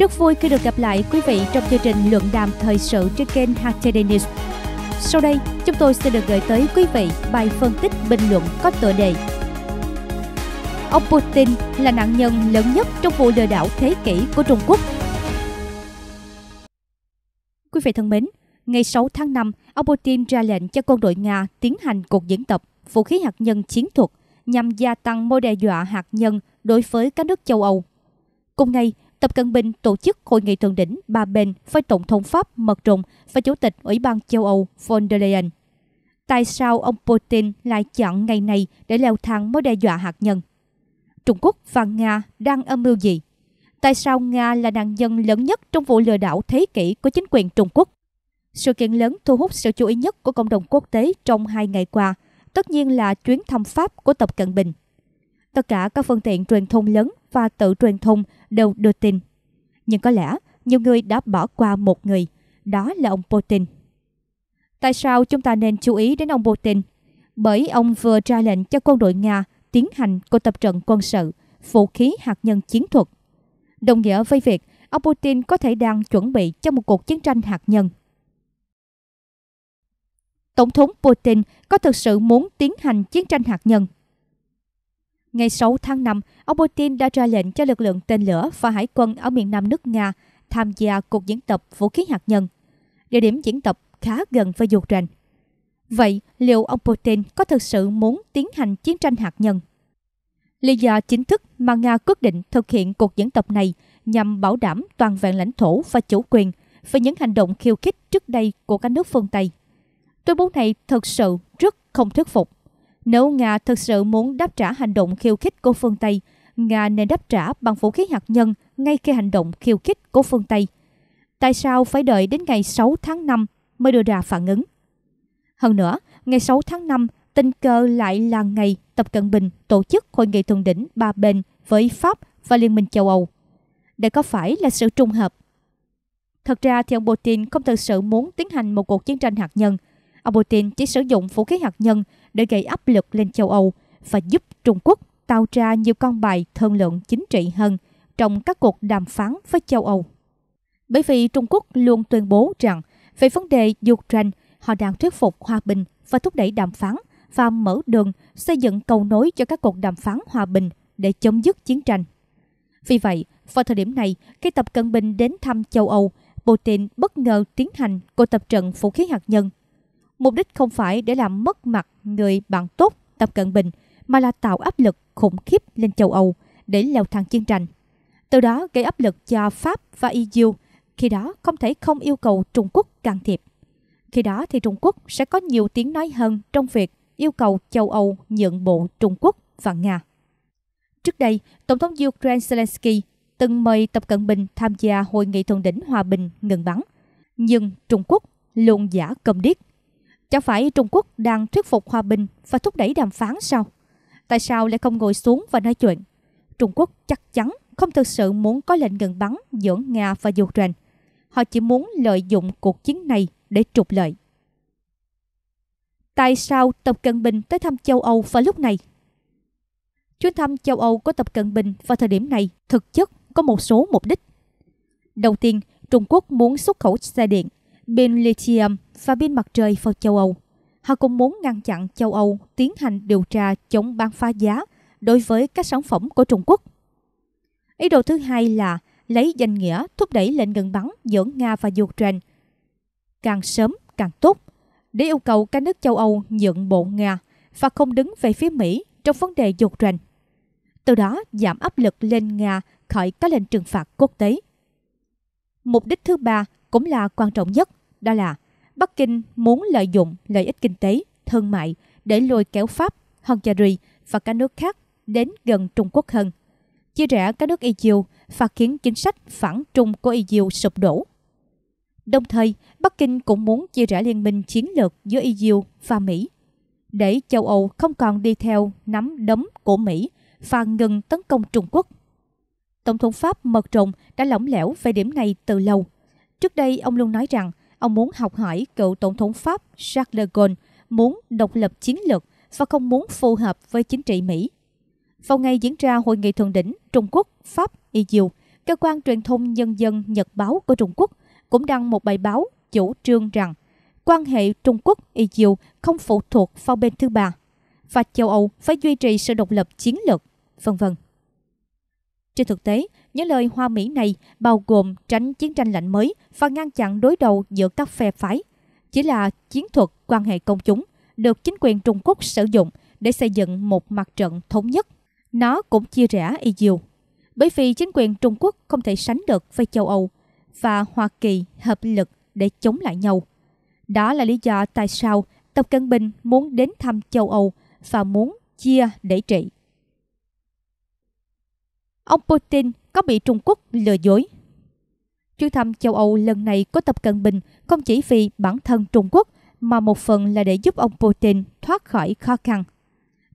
Rất vui khi được gặp lại quý vị trong chương trình luận đàm thời sự trên kênh HTD News. Sau đây, chúng tôi sẽ được gửi tới quý vị bài phân tích bình luận có tựa đề Ông Putin là nạn nhân lớn nhất trong vụ lừa đảo thế kỷ của Trung Quốc. Quý vị thân mến, ngày 6 tháng 5, ông Putin ra lệnh cho quân đội Nga tiến hành cuộc diễn tập vũ khí hạt nhân chiến thuật nhằm gia tăng mối đe dọa hạt nhân đối với các nước châu Âu. Cùng ngày, Tập Cận Bình tổ chức hội nghị thượng đỉnh ba bên với Tổng thống Pháp Mật Rùng và Chủ tịch Ủy ban châu Âu von der Leyen. Tại sao ông Putin lại chọn ngày này để leo thang mối đe dọa hạt nhân? Trung Quốc và Nga đang âm mưu gì? Tại sao Nga là nạn nhân lớn nhất trong vụ lừa đảo thế kỷ của chính quyền Trung Quốc? Sự kiện lớn thu hút sự chú ý nhất của cộng đồng quốc tế trong hai ngày qua, tất nhiên là chuyến thăm Pháp của Tập Cận Bình tất cả các phương tiện truyền thông lớn và tự truyền thông đều đưa tin. Nhưng có lẽ nhiều người đã bỏ qua một người, đó là ông Putin. Tại sao chúng ta nên chú ý đến ông Putin? Bởi ông vừa ra lệnh cho quân đội Nga tiến hành cuộc tập trận quân sự, vũ khí hạt nhân chiến thuật. Đồng nghĩa với việc ông Putin có thể đang chuẩn bị cho một cuộc chiến tranh hạt nhân. Tổng thống Putin có thực sự muốn tiến hành chiến tranh hạt nhân Ngày 6 tháng 5, ông Putin đã ra lệnh cho lực lượng tên lửa và hải quân ở miền nam nước Nga tham gia cuộc diễn tập vũ khí hạt nhân. Địa điểm diễn tập khá gần với Ukraine. Vậy, liệu ông Putin có thực sự muốn tiến hành chiến tranh hạt nhân? Lý do chính thức mà Nga quyết định thực hiện cuộc diễn tập này nhằm bảo đảm toàn vẹn lãnh thổ và chủ quyền về những hành động khiêu khích trước đây của các nước phương Tây. Tuyên bố này thực sự rất không thuyết phục. Nếu Nga thực sự muốn đáp trả hành động khiêu khích của phương Tây, Nga nên đáp trả bằng vũ khí hạt nhân ngay khi hành động khiêu khích của phương Tây. Tại sao phải đợi đến ngày 6 tháng 5 mới đưa ra phản ứng? Hơn nữa, ngày 6 tháng 5 tình cờ lại là ngày Tập Cận Bình tổ chức hội nghị thượng đỉnh ba bên với Pháp và Liên minh châu Âu. Đây có phải là sự trùng hợp? Thật ra thì ông Putin không thực sự muốn tiến hành một cuộc chiến tranh hạt nhân – ông Putin chỉ sử dụng vũ khí hạt nhân để gây áp lực lên châu Âu và giúp Trung Quốc tạo ra nhiều con bài thương lượng chính trị hơn trong các cuộc đàm phán với châu Âu. Bởi vì Trung Quốc luôn tuyên bố rằng về vấn đề Ukraine, họ đang thuyết phục hòa bình và thúc đẩy đàm phán và mở đường xây dựng cầu nối cho các cuộc đàm phán hòa bình để chấm dứt chiến tranh. Vì vậy, vào thời điểm này, khi Tập Cận Bình đến thăm châu Âu, Putin bất ngờ tiến hành cuộc tập trận vũ khí hạt nhân Mục đích không phải để làm mất mặt người bạn tốt Tập Cận Bình, mà là tạo áp lực khủng khiếp lên châu Âu để leo thang chiến tranh. Từ đó gây áp lực cho Pháp và EU, khi đó không thể không yêu cầu Trung Quốc can thiệp. Khi đó thì Trung Quốc sẽ có nhiều tiếng nói hơn trong việc yêu cầu châu Âu nhượng bộ Trung Quốc và Nga. Trước đây, Tổng thống Ukraine Zelensky từng mời Tập Cận Bình tham gia hội nghị thượng đỉnh hòa bình ngừng bắn. Nhưng Trung Quốc luôn giả cầm điếc Chẳng phải Trung Quốc đang thuyết phục hòa bình và thúc đẩy đàm phán sao? Tại sao lại không ngồi xuống và nói chuyện? Trung Quốc chắc chắn không thực sự muốn có lệnh ngừng bắn giữa Nga và Ukraine. Họ chỉ muốn lợi dụng cuộc chiến này để trục lợi. Tại sao Tập Cận Bình tới thăm châu Âu vào lúc này? Chuyến thăm châu Âu của Tập Cận Bình vào thời điểm này thực chất có một số mục đích. Đầu tiên, Trung Quốc muốn xuất khẩu xe điện, pin lithium và pin mặt trời vào châu Âu. Họ cũng muốn ngăn chặn châu Âu tiến hành điều tra chống bán phá giá đối với các sản phẩm của Trung Quốc. Ý đồ thứ hai là lấy danh nghĩa thúc đẩy lệnh ngừng bắn giữa Nga và Ukraine. Càng sớm càng tốt, để yêu cầu các nước châu Âu nhượng bộ Nga và không đứng về phía Mỹ trong vấn đề Ukraine. Từ đó giảm áp lực lên Nga khỏi các lệnh trừng phạt quốc tế. Mục đích thứ ba cũng là quan trọng nhất, đó là Bắc Kinh muốn lợi dụng lợi ích kinh tế, thương mại để lôi kéo Pháp, Hungary và các nước khác đến gần Trung Quốc hơn. Chia rẽ các nước EU và khiến chính sách phản Trung của EU sụp đổ. Đồng thời, Bắc Kinh cũng muốn chia rẽ liên minh chiến lược giữa EU và Mỹ để châu Âu không còn đi theo nắm đấm của Mỹ và ngừng tấn công Trung Quốc. Tổng thống Pháp Mật Rồng đã lỏng lẻo về điểm này từ lâu. Trước đây, ông luôn nói rằng Ông muốn học hỏi cựu Tổng thống Pháp Jacques de Gaulle, muốn độc lập chiến lược và không muốn phù hợp với chính trị Mỹ. Vào ngày diễn ra hội nghị thượng đỉnh Trung Quốc, Pháp, Y e cơ quan truyền thông nhân dân Nhật báo của Trung Quốc cũng đăng một bài báo chủ trương rằng quan hệ Trung Quốc Y e không phụ thuộc vào bên thứ ba và châu Âu phải duy trì sự độc lập chiến lược, vân vân. Trên thực tế, những lời hoa mỹ này bao gồm tránh chiến tranh lạnh mới và ngăn chặn đối đầu giữa các phe phái. Chỉ là chiến thuật quan hệ công chúng được chính quyền Trung Quốc sử dụng để xây dựng một mặt trận thống nhất. Nó cũng chia rẽ y dù. Bởi vì chính quyền Trung Quốc không thể sánh được với châu Âu và Hoa Kỳ hợp lực để chống lại nhau. Đó là lý do tại sao Tập Cận Bình muốn đến thăm châu Âu và muốn chia để trị ông Putin có bị Trung Quốc lừa dối. Chuyến thăm châu Âu lần này của Tập Cận Bình không chỉ vì bản thân Trung Quốc mà một phần là để giúp ông Putin thoát khỏi khó khăn.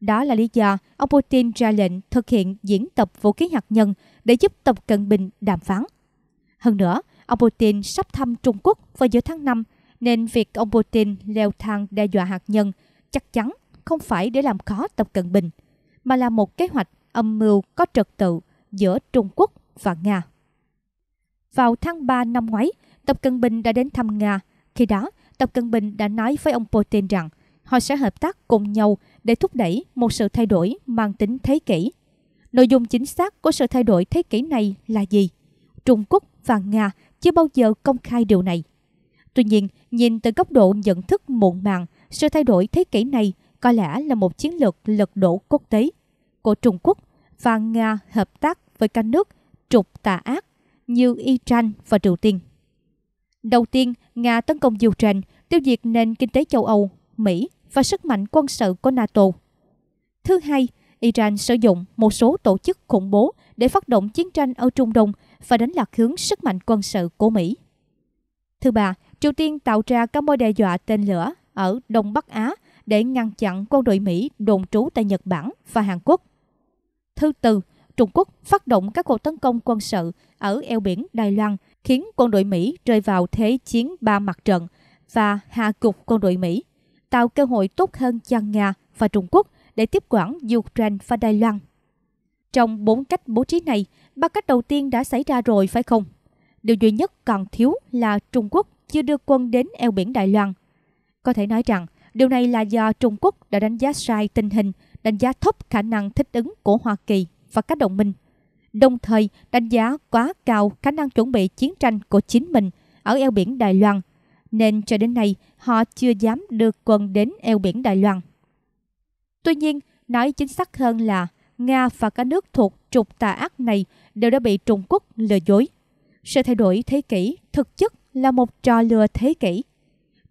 Đó là lý do ông Putin ra lệnh thực hiện diễn tập vũ khí hạt nhân để giúp Tập Cận Bình đàm phán. Hơn nữa, ông Putin sắp thăm Trung Quốc vào giữa tháng 5 nên việc ông Putin leo thang đe dọa hạt nhân chắc chắn không phải để làm khó Tập Cận Bình, mà là một kế hoạch âm mưu có trật tự giữa Trung Quốc và Nga. Vào tháng 3 năm ngoái, Tập Cận Bình đã đến thăm Nga. Khi đó, Tập Cận Bình đã nói với ông Putin rằng họ sẽ hợp tác cùng nhau để thúc đẩy một sự thay đổi mang tính thế kỷ. Nội dung chính xác của sự thay đổi thế kỷ này là gì? Trung Quốc và Nga chưa bao giờ công khai điều này. Tuy nhiên, nhìn từ góc độ nhận thức muộn màng, sự thay đổi thế kỷ này có lẽ là một chiến lược lật đổ quốc tế của Trung Quốc và Nga hợp tác với các nước trục tà ác như Iran và Triều Tiên. Đầu tiên, Nga tấn công Ukraine, tiêu diệt nền kinh tế châu Âu, Mỹ và sức mạnh quân sự của NATO. Thứ hai, Iran sử dụng một số tổ chức khủng bố để phát động chiến tranh ở Trung Đông và đánh lạc hướng sức mạnh quân sự của Mỹ. Thứ ba, Triều Tiên tạo ra các mối đe dọa tên lửa ở Đông Bắc Á để ngăn chặn quân đội Mỹ đồn trú tại Nhật Bản và Hàn Quốc. Thứ tư, Trung Quốc phát động các cuộc tấn công quân sự ở eo biển Đài Loan, khiến quân đội Mỹ rơi vào thế chiến ba mặt trận và hạ gục quân đội Mỹ, tạo cơ hội tốt hơn cho Nga và Trung Quốc để tiếp quản Ukraine và Đài Loan. Trong bốn cách bố trí này, ba cách đầu tiên đã xảy ra rồi phải không? Điều duy nhất còn thiếu là Trung Quốc chưa đưa quân đến eo biển Đài Loan. Có thể nói rằng, điều này là do Trung Quốc đã đánh giá sai tình hình, đánh giá thấp khả năng thích ứng của Hoa Kỳ và các đồng minh, đồng thời đánh giá quá cao khả năng chuẩn bị chiến tranh của chính mình ở eo biển Đài Loan, nên cho đến nay họ chưa dám đưa quân đến eo biển Đài Loan. Tuy nhiên, nói chính xác hơn là Nga và các nước thuộc trục tà ác này đều đã bị Trung Quốc lừa dối. Sự thay đổi thế kỷ thực chất là một trò lừa thế kỷ.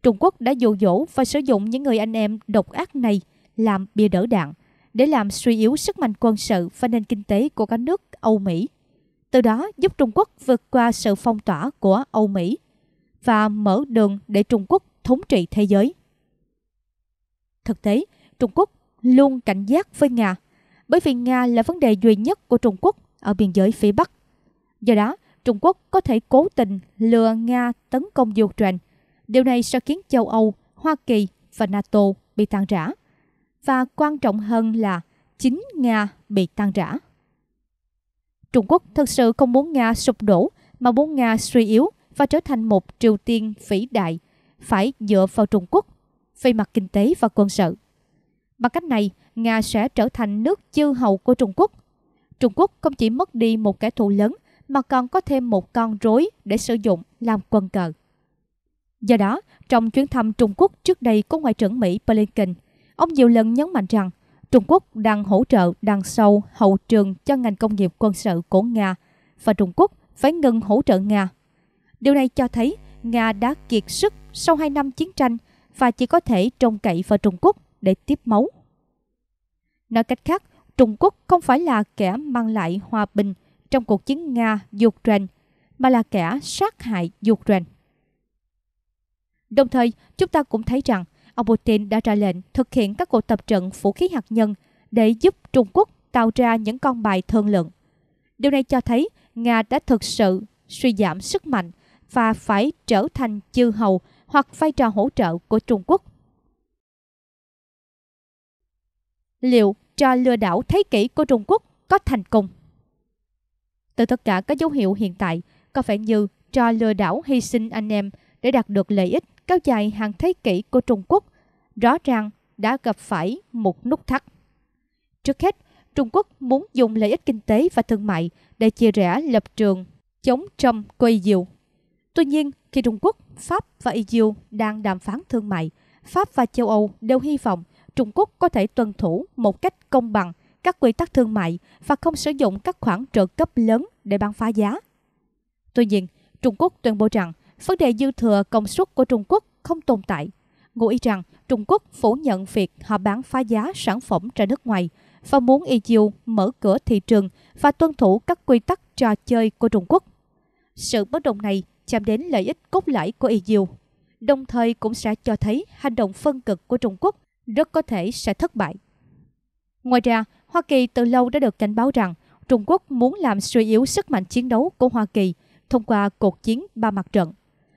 Trung Quốc đã dụ dỗ và sử dụng những người anh em độc ác này làm bia đỡ đạn để làm suy yếu sức mạnh quân sự và nền kinh tế của các nước Âu Mỹ, từ đó giúp Trung Quốc vượt qua sự phong tỏa của Âu Mỹ và mở đường để Trung Quốc thống trị thế giới. Thực tế, Trung Quốc luôn cảnh giác với Nga, bởi vì Nga là vấn đề duy nhất của Trung Quốc ở biên giới phía Bắc. Do đó, Trung Quốc có thể cố tình lừa Nga tấn công Ukraine. Điều này sẽ khiến châu Âu, Hoa Kỳ và NATO bị tan rã và quan trọng hơn là chính Nga bị tan rã. Trung Quốc thực sự không muốn Nga sụp đổ mà muốn Nga suy yếu và trở thành một Triều Tiên vĩ đại, phải dựa vào Trung Quốc về mặt kinh tế và quân sự. Bằng cách này, Nga sẽ trở thành nước chư hầu của Trung Quốc. Trung Quốc không chỉ mất đi một kẻ thù lớn mà còn có thêm một con rối để sử dụng làm quân cờ. Do đó, trong chuyến thăm Trung Quốc trước đây của Ngoại trưởng Mỹ Blinken, Ông nhiều lần nhấn mạnh rằng Trung Quốc đang hỗ trợ đằng sâu hậu trường cho ngành công nghiệp quân sự của Nga và Trung Quốc phải ngừng hỗ trợ Nga. Điều này cho thấy Nga đã kiệt sức sau 2 năm chiến tranh và chỉ có thể trông cậy vào Trung Quốc để tiếp máu. Nói cách khác, Trung Quốc không phải là kẻ mang lại hòa bình trong cuộc chiến Nga-Ukraine, mà là kẻ sát hại Ukraine. Đồng thời, chúng ta cũng thấy rằng ông Putin đã ra lệnh thực hiện các cuộc tập trận vũ khí hạt nhân để giúp Trung Quốc tạo ra những con bài thương lượng. Điều này cho thấy Nga đã thực sự suy giảm sức mạnh và phải trở thành chư hầu hoặc vai trò hỗ trợ của Trung Quốc. Liệu trò lừa đảo thế kỷ của Trung Quốc có thành công? Từ tất cả các dấu hiệu hiện tại, có vẻ như trò lừa đảo hy sinh anh em để đạt được lợi ích cao dài hàng thế kỷ của Trung Quốc rõ ràng đã gặp phải một nút thắt. Trước hết, Trung Quốc muốn dùng lợi ích kinh tế và thương mại để chia rẽ lập trường chống Trump của EU. Tuy nhiên, khi Trung Quốc, Pháp và EU đang đàm phán thương mại, Pháp và châu Âu đều hy vọng Trung Quốc có thể tuân thủ một cách công bằng các quy tắc thương mại và không sử dụng các khoản trợ cấp lớn để bán phá giá. Tuy nhiên, Trung Quốc tuyên bố rằng vấn đề dư thừa công suất của Trung Quốc không tồn tại. Ngụ ý rằng Trung Quốc phủ nhận việc họ bán phá giá sản phẩm ra nước ngoài và muốn EU mở cửa thị trường và tuân thủ các quy tắc trò chơi của Trung Quốc. Sự bất đồng này chạm đến lợi ích cốt lõi của EU, đồng thời cũng sẽ cho thấy hành động phân cực của Trung Quốc rất có thể sẽ thất bại. Ngoài ra, Hoa Kỳ từ lâu đã được cảnh báo rằng Trung Quốc muốn làm suy yếu sức mạnh chiến đấu của Hoa Kỳ thông qua cuộc chiến ba mặt trận.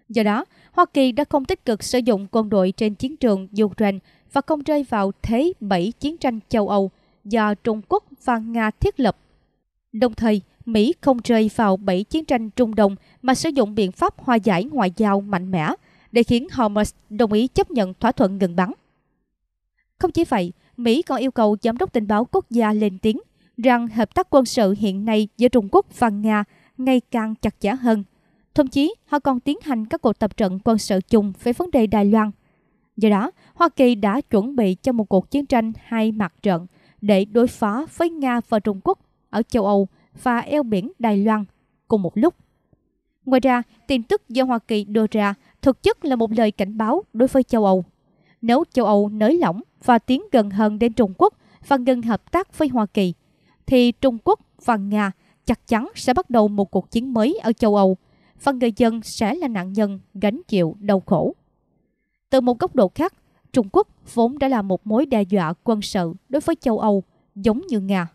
Do đó, Hoa Kỳ đã không tích cực sử dụng quân đội trên chiến trường Ukraine và không rơi vào thế bảy chiến tranh châu Âu do Trung Quốc và Nga thiết lập. Đồng thời, Mỹ không rơi vào bảy chiến tranh Trung Đông mà sử dụng biện pháp hòa giải ngoại giao mạnh mẽ để khiến Hamas đồng ý chấp nhận thỏa thuận ngừng bắn. Không chỉ vậy, Mỹ còn yêu cầu Giám đốc Tình báo Quốc gia lên tiếng rằng hợp tác quân sự hiện nay giữa Trung Quốc và Nga ngày càng chặt chẽ hơn – Thậm chí, họ còn tiến hành các cuộc tập trận quân sự chung về vấn đề Đài Loan. Do đó, Hoa Kỳ đã chuẩn bị cho một cuộc chiến tranh hai mặt trận để đối phó với Nga và Trung Quốc ở châu Âu và eo biển Đài Loan cùng một lúc. Ngoài ra, tin tức do Hoa Kỳ đưa ra thực chất là một lời cảnh báo đối với châu Âu. Nếu châu Âu nới lỏng và tiến gần hơn đến Trung Quốc và ngừng hợp tác với Hoa Kỳ, thì Trung Quốc và Nga chắc chắn sẽ bắt đầu một cuộc chiến mới ở châu Âu và người dân sẽ là nạn nhân gánh chịu đau khổ. Từ một góc độ khác, Trung Quốc vốn đã là một mối đe dọa quân sự đối với châu Âu, giống như Nga.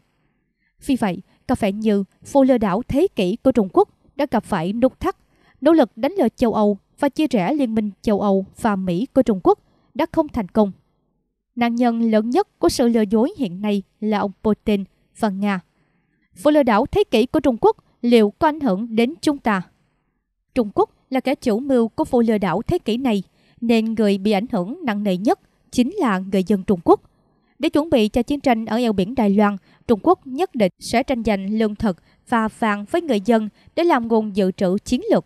Vì vậy, có vẻ như phô lừa đảo thế kỷ của Trung Quốc đã gặp phải nút thắt, nỗ lực đánh lừa châu Âu và chia rẽ Liên minh châu Âu và Mỹ của Trung Quốc đã không thành công. Nạn nhân lớn nhất của sự lừa dối hiện nay là ông Putin và Nga. Phô lừa đảo thế kỷ của Trung Quốc liệu có ảnh hưởng đến chúng ta? Trung Quốc là kẻ chủ mưu của vụ lừa đảo thế kỷ này, nên người bị ảnh hưởng nặng nề nhất chính là người dân Trung Quốc. Để chuẩn bị cho chiến tranh ở eo biển Đài Loan, Trung Quốc nhất định sẽ tranh giành lương thực và vàng với người dân để làm nguồn dự trữ chiến lược.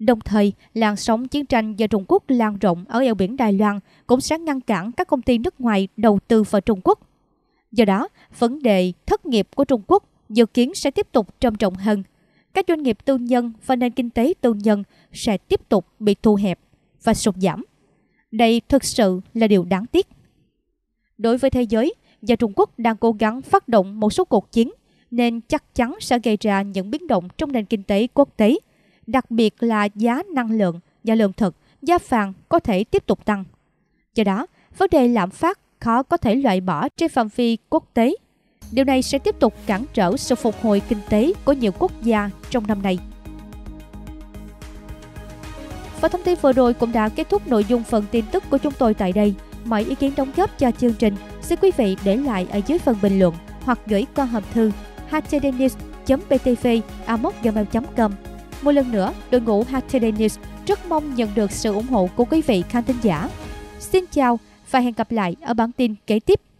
Đồng thời, làn sóng chiến tranh do Trung Quốc lan rộng ở eo biển Đài Loan cũng sẽ ngăn cản các công ty nước ngoài đầu tư vào Trung Quốc. Do đó, vấn đề thất nghiệp của Trung Quốc dự kiến sẽ tiếp tục trầm trọng hơn các doanh nghiệp tư nhân và nền kinh tế tư nhân sẽ tiếp tục bị thu hẹp và sụt giảm. Đây thực sự là điều đáng tiếc. Đối với thế giới, do Trung Quốc đang cố gắng phát động một số cuộc chiến nên chắc chắn sẽ gây ra những biến động trong nền kinh tế quốc tế, đặc biệt là giá năng lượng và lương thực, giá vàng có thể tiếp tục tăng. Do đó, vấn đề lạm phát khó có thể loại bỏ trên phạm vi quốc tế Điều này sẽ tiếp tục cản trở sự phục hồi kinh tế của nhiều quốc gia trong năm nay. Và thông tin vừa rồi cũng đã kết thúc nội dung phần tin tức của chúng tôi tại đây. Mọi ý kiến đóng góp cho chương trình xin quý vị để lại ở dưới phần bình luận hoặc gửi qua hộp thư htdnews.btv.gmail.com Một lần nữa, đội ngũ HTD rất mong nhận được sự ủng hộ của quý vị khán thính giả. Xin chào và hẹn gặp lại ở bản tin kế tiếp.